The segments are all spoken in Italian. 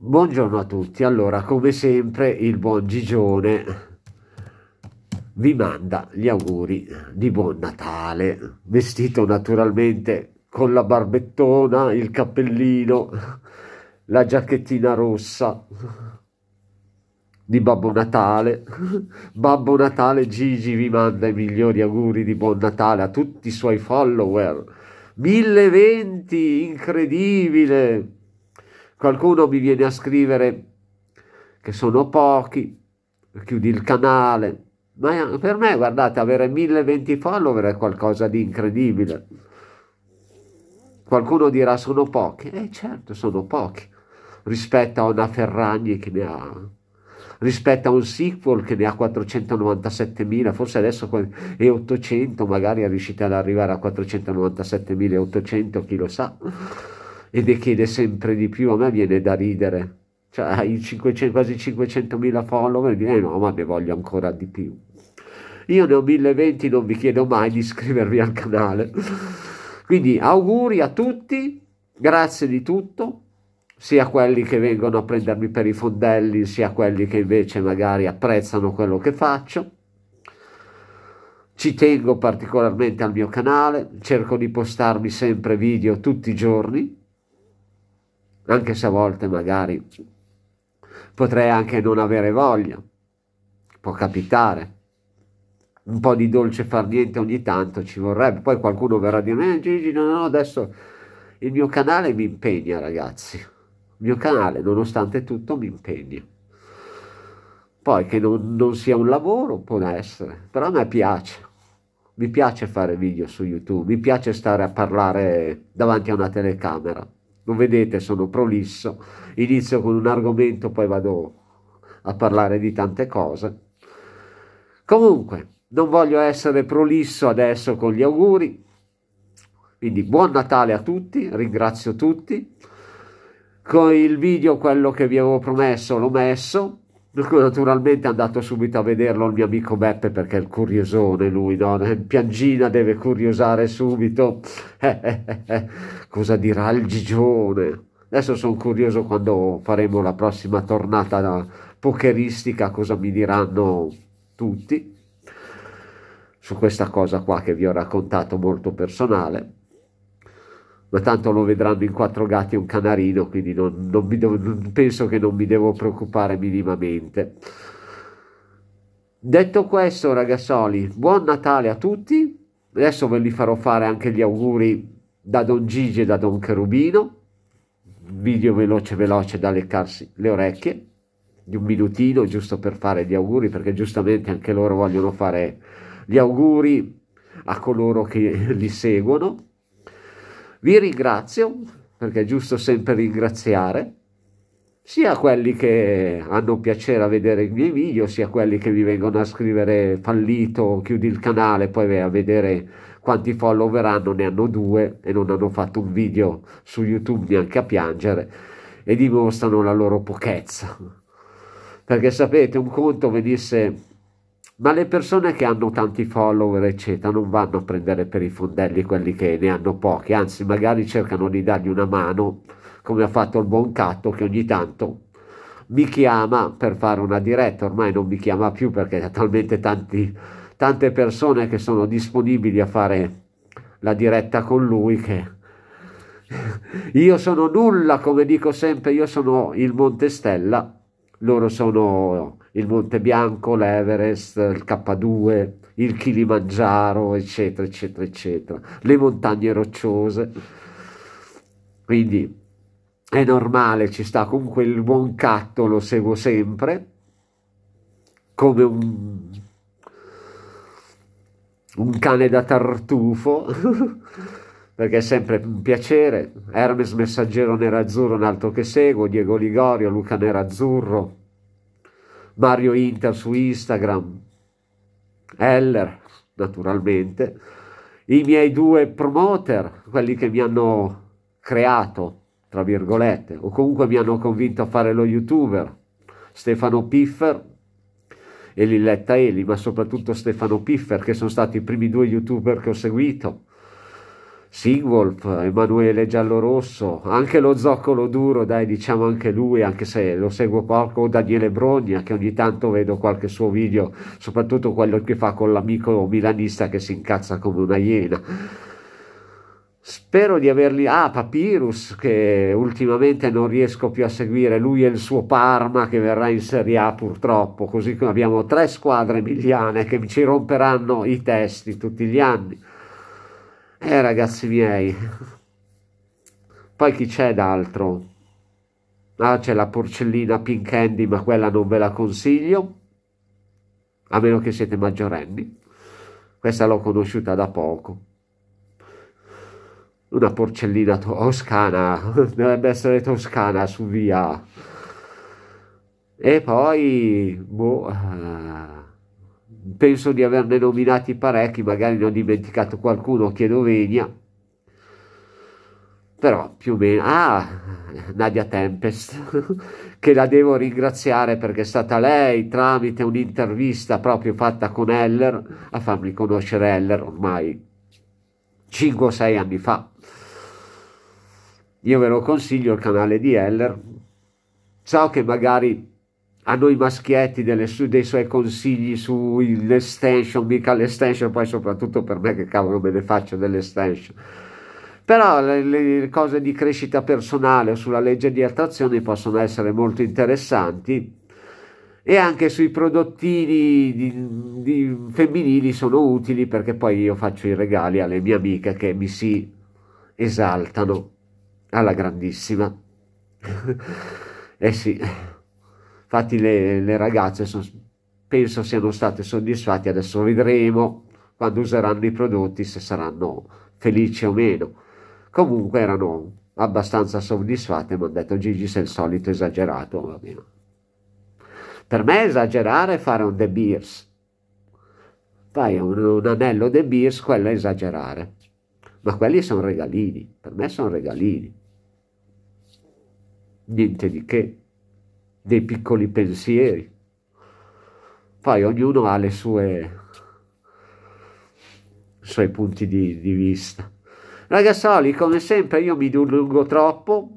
Buongiorno a tutti, allora come sempre il buon Gigione vi manda gli auguri di buon Natale, vestito naturalmente con la barbettona, il cappellino, la giacchettina rossa di Babbo Natale. Babbo Natale Gigi vi manda i migliori auguri di buon Natale a tutti i suoi follower. 1020, incredibile! Qualcuno mi viene a scrivere che sono pochi, chiudi il canale. Ma per me, guardate, avere 1020 follower è qualcosa di incredibile. Qualcuno dirà sono pochi. Eh certo, sono pochi. Rispetto a una Ferragni che ne ha rispetto a un sequel che ne ha 497.000, forse adesso è 800, magari è riuscita ad arrivare a 497.800, chi lo sa e ne chiede sempre di più, a me viene da ridere. Cioè, hai 500, quasi 500.000 follower, e eh no, ma ne voglio ancora di più. Io ne ho 1020, non vi chiedo mai di iscrivervi al canale. Quindi auguri a tutti, grazie di tutto, sia quelli che vengono a prendermi per i fondelli, sia quelli che invece magari apprezzano quello che faccio. Ci tengo particolarmente al mio canale, cerco di postarmi sempre video tutti i giorni, anche se a volte magari potrei anche non avere voglia, può capitare. Un po' di dolce far niente ogni tanto ci vorrebbe, poi qualcuno verrà a dire, eh Gigi, no, no, adesso il mio canale mi impegna ragazzi, il mio canale nonostante tutto mi impegna. Poi che non, non sia un lavoro può essere, però a me piace, mi piace fare video su YouTube, mi piace stare a parlare davanti a una telecamera non vedete sono prolisso, inizio con un argomento, poi vado a parlare di tante cose. Comunque, non voglio essere prolisso adesso con gli auguri, quindi buon Natale a tutti, ringrazio tutti. Con il video quello che vi avevo promesso l'ho messo, Naturalmente è andato subito a vederlo il mio amico Beppe perché è il curiosone lui, no? Eh, Piangina deve curiosare subito. Cosa dirà il Gigione? Adesso sono curioso quando faremo la prossima tornata pokeristica cosa mi diranno tutti su questa cosa qua che vi ho raccontato molto personale ma tanto lo vedranno in quattro gatti e un canarino, quindi non, non devo, non, penso che non mi devo preoccupare minimamente. Detto questo, ragazzoli, buon Natale a tutti. Adesso ve li farò fare anche gli auguri da Don Gigi e da Don Cherubino. Video veloce veloce da leccarsi le orecchie di un minutino giusto per fare gli auguri perché giustamente anche loro vogliono fare gli auguri a coloro che li seguono vi ringrazio, perché è giusto sempre ringraziare, sia quelli che hanno piacere a vedere i miei video, sia quelli che mi vengono a scrivere fallito, chiudi il canale, poi a vedere quanti follower hanno, ne hanno due e non hanno fatto un video su YouTube neanche a piangere e dimostrano la loro pochezza. Perché sapete, un conto venisse ma le persone che hanno tanti follower eccetera non vanno a prendere per i fondelli quelli che ne hanno pochi, anzi magari cercano di dargli una mano come ha fatto il buon Catto che ogni tanto mi chiama per fare una diretta, ormai non mi chiama più perché ha talmente tanti, tante persone che sono disponibili a fare la diretta con lui che io sono nulla come dico sempre, io sono il Montestella loro sono il Monte Bianco, l'Everest, il K2, il Kilimanjaro, eccetera, eccetera, eccetera, le montagne rocciose. Quindi è normale, ci sta comunque il buon catto, lo seguo sempre, come un, un cane da tartufo. perché è sempre un piacere. Hermes Messaggero Nerazzurro, un altro che seguo, Diego Ligorio, Luca Nerazzurro, Mario Inter su Instagram, Heller, naturalmente, i miei due promoter, quelli che mi hanno creato, tra virgolette, o comunque mi hanno convinto a fare lo youtuber, Stefano Piffer e Lilletta Eli, ma soprattutto Stefano Piffer, che sono stati i primi due youtuber che ho seguito Sigwolf, Emanuele Giallorosso, anche lo zoccolo duro, dai, diciamo anche lui, anche se lo seguo poco, Daniele Brogna, che ogni tanto vedo qualche suo video, soprattutto quello che fa con l'amico milanista che si incazza come una iena. Spero di averli. Ah, Papyrus, che ultimamente non riesco più a seguire, lui e il suo Parma che verrà in Serie A purtroppo. Così abbiamo tre squadre emiliane che ci romperanno i testi tutti gli anni eh ragazzi miei poi chi c'è d'altro ah c'è la porcellina pink candy ma quella non ve la consiglio a meno che siete maggiorenni questa l'ho conosciuta da poco una porcellina toscana dovrebbe essere toscana su via e poi boh eh, penso di averne nominati parecchi, magari ne ho dimenticato qualcuno, chiedo venia. Però più o meno... Ah, Nadia Tempest, che la devo ringraziare perché è stata lei tramite un'intervista proprio fatta con Heller a farmi conoscere Heller ormai 5 o 6 anni fa. Io ve lo consiglio il canale di Heller. So che magari a noi maschietti delle, dei suoi consigli sull'extension, mica l'extension, poi soprattutto per me che cavolo me ne faccio dell'extension. Però le, le cose di crescita personale sulla legge di attrazione possono essere molto interessanti e anche sui prodottini di, di femminili sono utili perché poi io faccio i regali alle mie amiche che mi si esaltano alla grandissima. eh sì infatti le, le ragazze sono, penso siano state soddisfatte, adesso vedremo quando useranno i prodotti se saranno felici o meno. Comunque erano abbastanza soddisfatte, mi hanno detto Gigi sei il solito esagerato, va bene. Per me esagerare è fare un De Beers. Fai un, un anello De Beers, quello è esagerare. Ma quelli sono regalini, per me sono regalini. Niente di che dei piccoli pensieri. Poi ognuno ha le sue, i suoi punti di, di vista. Ragazzoli, come sempre io mi dilungo troppo,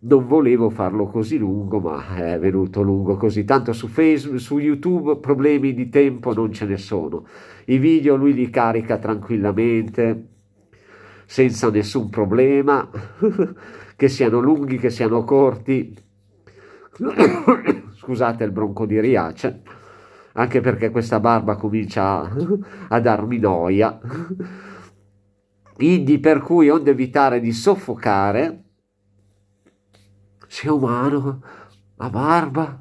non volevo farlo così lungo, ma è venuto lungo così. Tanto su Facebook, su YouTube problemi di tempo non ce ne sono. I video lui li carica tranquillamente, senza nessun problema, che siano lunghi, che siano corti, Scusate il bronco di Riace, anche perché questa barba comincia a, darmi noia. Quindi, per cui, onde evitare di soffocare, sia umano, la barba,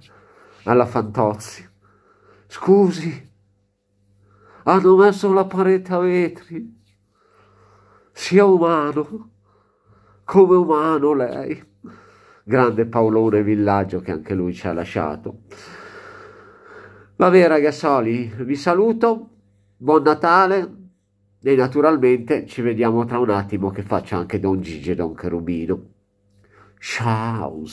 alla Fantozzi. Scusi, hanno messo la parete a vetri. Sia umano, come umano lei grande Paolone Villaggio che anche lui ci ha lasciato. Vabbè ragazzoli, vi saluto, buon Natale e naturalmente ci vediamo tra un attimo che faccio anche Don Gigi e Don Cherubino. Ciao!